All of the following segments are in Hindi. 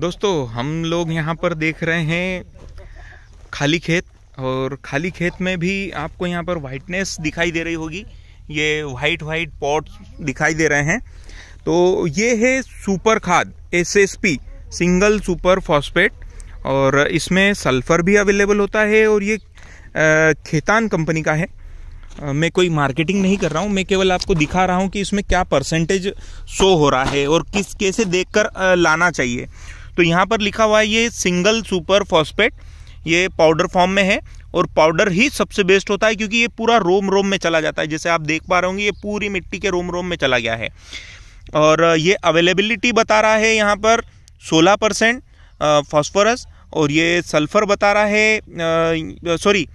दोस्तों हम लोग यहाँ पर देख रहे हैं खाली खेत और खाली खेत में भी आपको यहाँ पर वाइटनेस दिखाई दे रही होगी ये वाइट वाइट पॉट दिखाई दे रहे हैं तो ये है सुपर खाद एसएसपी सिंगल सुपर फॉस्फेट और इसमें सल्फ़र भी अवेलेबल होता है और ये खेतान कंपनी का है मैं कोई मार्केटिंग नहीं कर रहा हूँ मैं केवल आपको दिखा रहा हूँ कि इसमें क्या परसेंटेज शो हो रहा है और किस कैसे देख कर लाना चाहिए तो यहाँ पर लिखा हुआ है ये सिंगल सुपर फॉस्फेट ये पाउडर फॉर्म में है और पाउडर ही सबसे बेस्ट होता है क्योंकि ये पूरा रोम रोम में चला जाता है जैसे आप देख पा रहे होंगे ये पूरी मिट्टी के रोम रोम में चला गया है और ये अवेलेबिलिटी बता रहा है यहाँ पर 16 परसेंट फॉस्फोरस और ये सल्फ़र बता रहा है सॉरी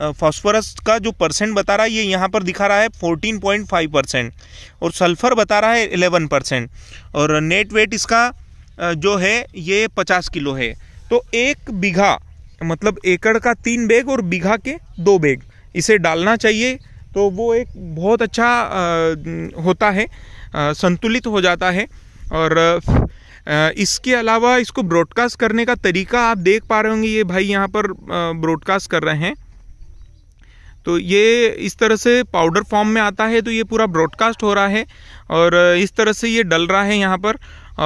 फास्फोरस का जो परसेंट बता रहा है ये यहाँ पर दिखा रहा है 14.5 परसेंट और सल्फर बता रहा है 11 परसेंट और नेट वेट इसका जो है ये 50 किलो है तो एक बीघा मतलब एकड़ का तीन बैग और बीघा के दो बैग इसे डालना चाहिए तो वो एक बहुत अच्छा होता है संतुलित हो जाता है और इसके अलावा इसको ब्रॉडकास्ट करने का तरीका आप देख पा रहे होंगे ये भाई यहाँ पर ब्रॉडकास्ट कर रहे हैं तो ये इस तरह से पाउडर फॉर्म में आता है तो ये पूरा ब्रॉडकास्ट हो रहा है और इस तरह से ये डल रहा है यहाँ पर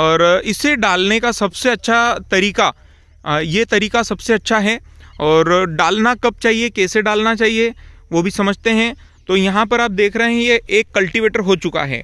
और इसे डालने का सबसे अच्छा तरीका ये तरीका सबसे अच्छा है और डालना कब चाहिए कैसे डालना चाहिए वो भी समझते हैं तो यहाँ पर आप देख रहे हैं ये एक कल्टीवेटर हो चुका है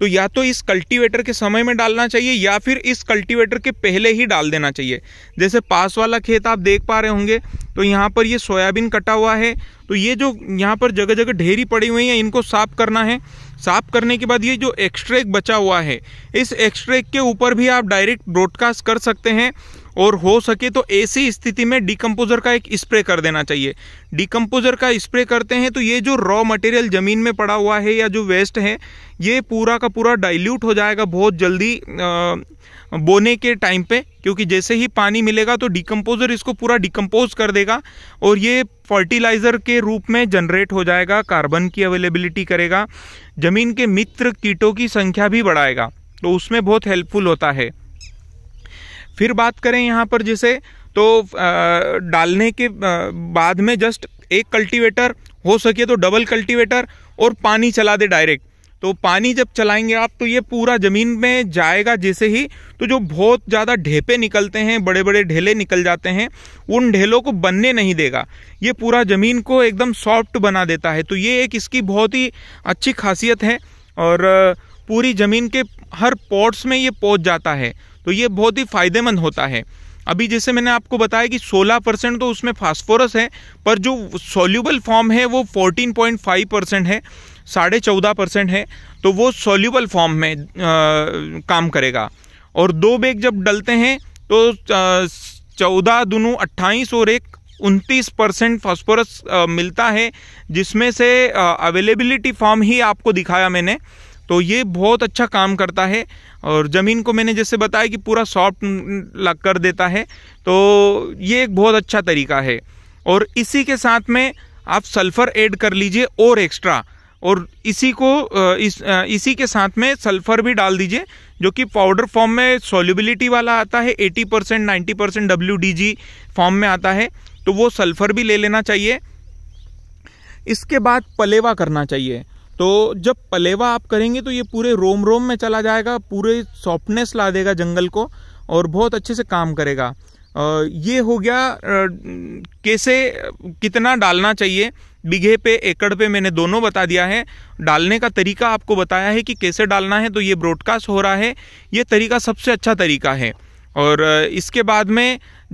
तो या तो इस कल्टीवेटर के समय में डालना चाहिए या फिर इस कल्टीवेटर के पहले ही डाल देना चाहिए जैसे पास वाला खेत आप देख पा रहे होंगे तो यहाँ पर ये सोयाबीन कटा हुआ है तो ये जो यहाँ पर जगह जगह ढेरी पड़ी हुई है इनको साफ करना है साफ करने के बाद ये जो एक्स्ट्रेक बचा हुआ है इस एक्स्ट्रेक के ऊपर भी आप डायरेक्ट ब्रॉडकास्ट कर सकते हैं और हो सके तो ऐसी स्थिति में डिकम्पोजर का एक स्प्रे कर देना चाहिए डिकम्पोजर का स्प्रे करते हैं तो ये जो रॉ मटेरियल ज़मीन में पड़ा हुआ है या जो वेस्ट है ये पूरा का पूरा डाइल्यूट हो जाएगा बहुत जल्दी बोने के टाइम पे क्योंकि जैसे ही पानी मिलेगा तो डिकम्पोज़र इसको पूरा डिकम्पोज कर देगा और ये फर्टिलाइज़र के रूप में जनरेट हो जाएगा कार्बन की अवेलेबिलिटी करेगा ज़मीन के मित्र कीटों की संख्या भी बढ़ाएगा तो उसमें बहुत हेल्पफुल होता है फिर बात करें यहाँ पर जैसे तो डालने के बाद में जस्ट एक कल्टीवेटर हो सके तो डबल कल्टीवेटर और पानी चला दे डायरेक्ट तो पानी जब चलाएंगे आप तो ये पूरा ज़मीन में जाएगा जैसे ही तो जो बहुत ज़्यादा ढेपे निकलते हैं बड़े बड़े ढेले निकल जाते हैं उन ढेलों को बनने नहीं देगा ये पूरा ज़मीन को एकदम सॉफ्ट बना देता है तो ये एक इसकी बहुत ही अच्छी खासियत है और पूरी ज़मीन के हर पॉट्स में ये पहुंच जाता है तो ये बहुत ही फ़ायदेमंद होता है अभी जैसे मैंने आपको बताया कि 16 परसेंट तो उसमें फास्फोरस है पर जो सोल्यूबल फॉर्म है वो 14.5 परसेंट है साढ़े चौदह परसेंट है तो वो सोल्यूबल फॉर्म में आ, काम करेगा और दो बैग जब डलते हैं तो चौदह दोनों अट्ठाईस और एक उनतीस परसेंट फॉस्फोरस मिलता है जिसमें से अवेलेबिलिटी फॉर्म ही आपको दिखाया मैंने तो ये बहुत अच्छा काम करता है और ज़मीन को मैंने जैसे बताया कि पूरा सॉफ्ट लग कर देता है तो ये एक बहुत अच्छा तरीका है और इसी के साथ में आप सल्फ़र ऐड कर लीजिए और एक्स्ट्रा और इसी को इस इसी के साथ में सल्फ़र भी डाल दीजिए जो कि पाउडर फॉर्म में सोल्यूबिलिटी वाला आता है 80 percent ninety percent W form में आता है तो वो सल्फ़र भी ले लेना चाहिए इसके बाद पलेवा करना चाहिए तो जब पलेवा आप करेंगे तो ये पूरे रोम रोम में चला जाएगा पूरे सॉफ्टनेस ला देगा जंगल को और बहुत अच्छे से काम करेगा ये हो गया कैसे कितना डालना चाहिए बीघे पे एकड़ पे मैंने दोनों बता दिया है डालने का तरीका आपको बताया है कि कैसे डालना है तो ये ब्रॉडकास्ट हो रहा है ये तरीका सबसे अच्छा तरीका है और इसके बाद में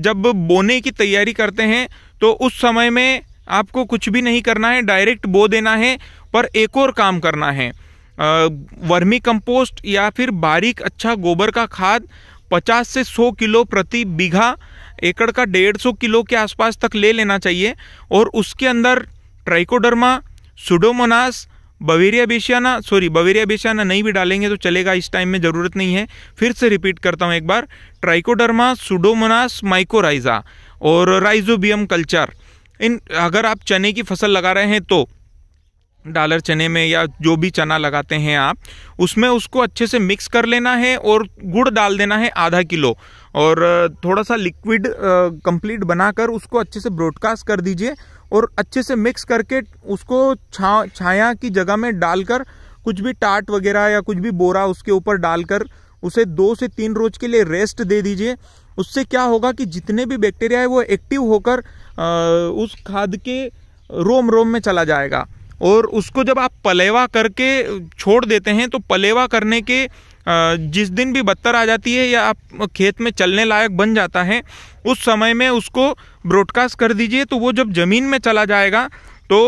जब बोने की तैयारी करते हैं तो उस समय में आपको कुछ भी नहीं करना है डायरेक्ट बो देना है पर एक और काम करना है वर्मी कंपोस्ट या फिर बारीक अच्छा गोबर का खाद 50 से 100 किलो प्रति बीघा एकड़ का 150 किलो के आसपास तक ले लेना चाहिए और उसके अंदर Trichoderma Pseudomonas Beauveria bassiana sorry Beauveria bassiana नहीं भी डालेंगे तो चलेगा इस टाइम में ज़रूरत नहीं है फिर से रिपीट करता हूँ एक बार ट्राइकोडर्मा सुडोमोनास माइकोराइजा और राइजोबियम कल्चर इन अगर आप चने की फसल लगा रहे हैं तो डालर चने में या जो भी चना लगाते हैं आप उसमें उसको अच्छे से मिक्स कर लेना है और गुड़ डाल देना है आधा किलो और थोड़ा सा लिक्विड कंप्लीट बनाकर उसको अच्छे से ब्रॉडकास्ट कर दीजिए और अच्छे से मिक्स करके उसको छा छाया की जगह में डालकर कुछ भी टाट वगैरह या कुछ भी बोरा उसके ऊपर डालकर उसे दो से तीन रोज के लिए रेस्ट दे दीजिए उससे क्या होगा कि जितने भी बैक्टीरिया है वो एक्टिव होकर उस खाद के रोम रोम में चला जाएगा और उसको जब आप पलेवा करके छोड़ देते हैं तो पलेवा करने के जिस दिन भी बत्तर आ जाती है या आप खेत में चलने लायक बन जाता है उस समय में उसको ब्रॉडकास्ट कर दीजिए तो वो जब ज़मीन में चला जाएगा तो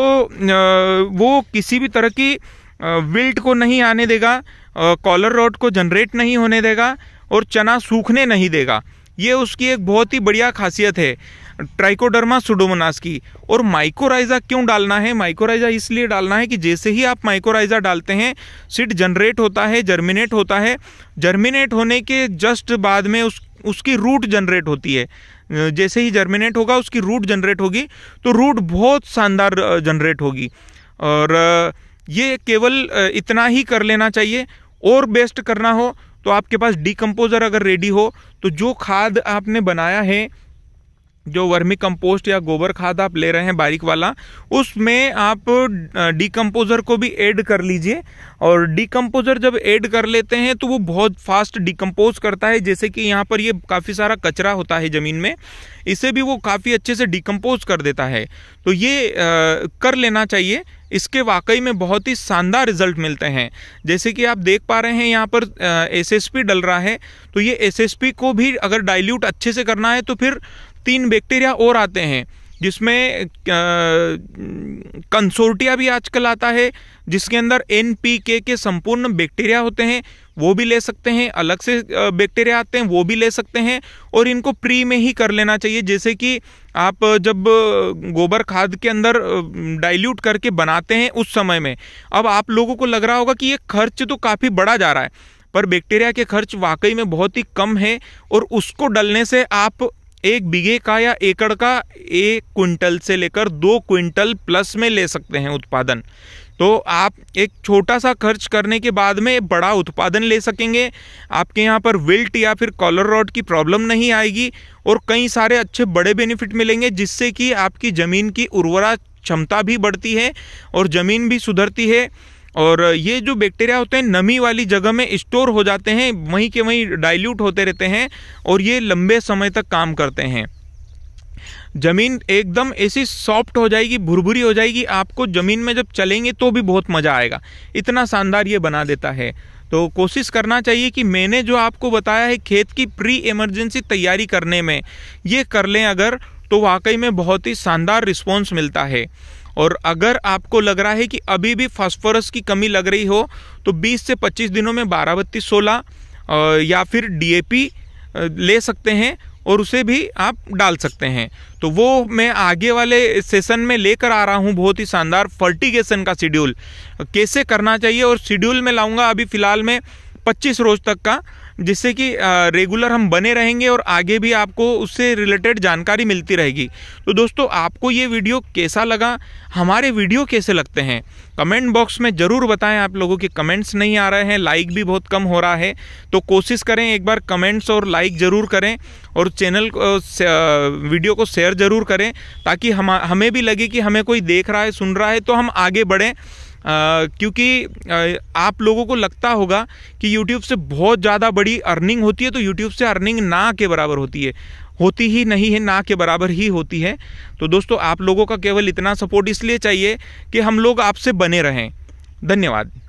वो किसी भी तरह की विल्ट को नहीं आने देगा कॉलर रोड को जनरेट नहीं होने देगा और चना सूखने नहीं देगा ये उसकी एक बहुत ही बढ़िया खासियत है ट्राइकोडर्मा सुडोमोनास की और माइकोराइजा क्यों डालना है माइकोराइजा इसलिए डालना है कि जैसे ही आप माइकोराइजा डालते हैं सीड जनरेट होता है जर्मिनेट होता है जर्मिनेट होने के जस्ट बाद में उस उसकी रूट जनरेट होती है जैसे ही जर्मिनेट होगा उसकी रूट जनरेट होगी तो रूट बहुत शानदार जनरेट होगी और ये केवल इतना ही कर लेना चाहिए और बेस्ट करना हो तो आपके पास डिकम्पोज़र अगर रेडी हो तो जो खाद आपने बनाया है जो वर्मी कंपोस्ट या गोबर खाद आप ले रहे हैं बारीक वाला उसमें आप डिकम्पोजर को भी ऐड कर लीजिए और डिकम्पोजर जब ऐड कर लेते हैं तो वो बहुत फास्ट डिकम्पोज करता है जैसे कि यहाँ पर ये काफ़ी सारा कचरा होता है ज़मीन में इसे भी वो काफ़ी अच्छे से डिकम्पोज कर देता है तो ये आ, कर लेना चाहिए इसके वाकई में बहुत ही शानदार रिजल्ट मिलते हैं जैसे कि आप देख पा रहे हैं यहाँ पर एसएसपी डल रहा है तो ये एसएसपी को भी अगर डाइल्यूट अच्छे से करना है तो फिर तीन बैक्टीरिया और आते हैं जिसमें कंसोर्टिया भी आजकल आता है जिसके अंदर एन के, के संपूर्ण बैक्टीरिया होते हैं वो भी ले सकते हैं अलग से बैक्टीरिया आते हैं वो भी ले सकते हैं और इनको प्री में ही कर लेना चाहिए जैसे कि आप जब गोबर खाद के अंदर डाइल्यूट करके बनाते हैं उस समय में अब आप लोगों को लग रहा होगा कि ये खर्च तो काफ़ी बड़ा जा रहा है पर बैक्टीरिया के खर्च वाकई में बहुत ही कम है और उसको डलने से आप एक बीघे का या एकड़ का एक क्विंटल से लेकर दो क्विंटल प्लस में ले सकते हैं उत्पादन तो आप एक छोटा सा खर्च करने के बाद में बड़ा उत्पादन ले सकेंगे आपके यहाँ पर विल्ट या फिर कॉलर रॉड की प्रॉब्लम नहीं आएगी और कई सारे अच्छे बड़े बेनिफिट मिलेंगे जिससे कि आपकी ज़मीन की उर्वरा क्षमता भी बढ़ती है और ज़मीन भी सुधरती है और ये जो बैक्टीरिया होते हैं नमी वाली जगह में स्टोर हो जाते हैं वहीं के वहीं डाइल्यूट होते रहते हैं और ये लंबे समय तक काम करते हैं ज़मीन एकदम ऐसी सॉफ्ट हो जाएगी भुरभुरी हो जाएगी आपको ज़मीन में जब चलेंगे तो भी बहुत मज़ा आएगा इतना शानदार ये बना देता है तो कोशिश करना चाहिए कि मैंने जो आपको बताया है खेत की प्री इमरजेंसी तैयारी करने में ये कर लें अगर तो वाकई में बहुत ही शानदार रिस्पॉन्स मिलता है और अगर आपको लग रहा है कि अभी भी फास्फोरस की कमी लग रही हो तो 20 से 25 दिनों में बारह बत्तीस सोलह या फिर डीएपी ले सकते हैं और उसे भी आप डाल सकते हैं तो वो मैं आगे वाले सेशन में लेकर आ रहा हूँ बहुत ही शानदार फर्टिगेशन का शेड्यूल कैसे करना चाहिए और शेड्यूल में लाऊंगा अभी फ़िलहाल में 25 रोज तक का जिससे कि रेगुलर हम बने रहेंगे और आगे भी आपको उससे रिलेटेड जानकारी मिलती रहेगी तो दोस्तों आपको ये वीडियो कैसा लगा हमारे वीडियो कैसे लगते हैं कमेंट बॉक्स में ज़रूर बताएं आप लोगों के कमेंट्स नहीं आ रहे हैं लाइक भी बहुत कम हो रहा है तो कोशिश करें एक बार कमेंट्स और लाइक ज़रूर करें और चैनल को वीडियो को शेयर ज़रूर करें ताकि हम हमें भी लगे कि हमें कोई देख रहा है सुन रहा है तो हम आगे बढ़ें क्योंकि आप लोगों को लगता होगा कि यूट्यूब से बहुत ज़्यादा बड़ी अर्निंग होती है तो यूट्यूब से अर्निंग ना के बराबर होती है होती ही नहीं है ना के बराबर ही होती है तो दोस्तों आप लोगों का केवल इतना सपोर्ट इसलिए चाहिए कि हम लोग आपसे बने रहें धन्यवाद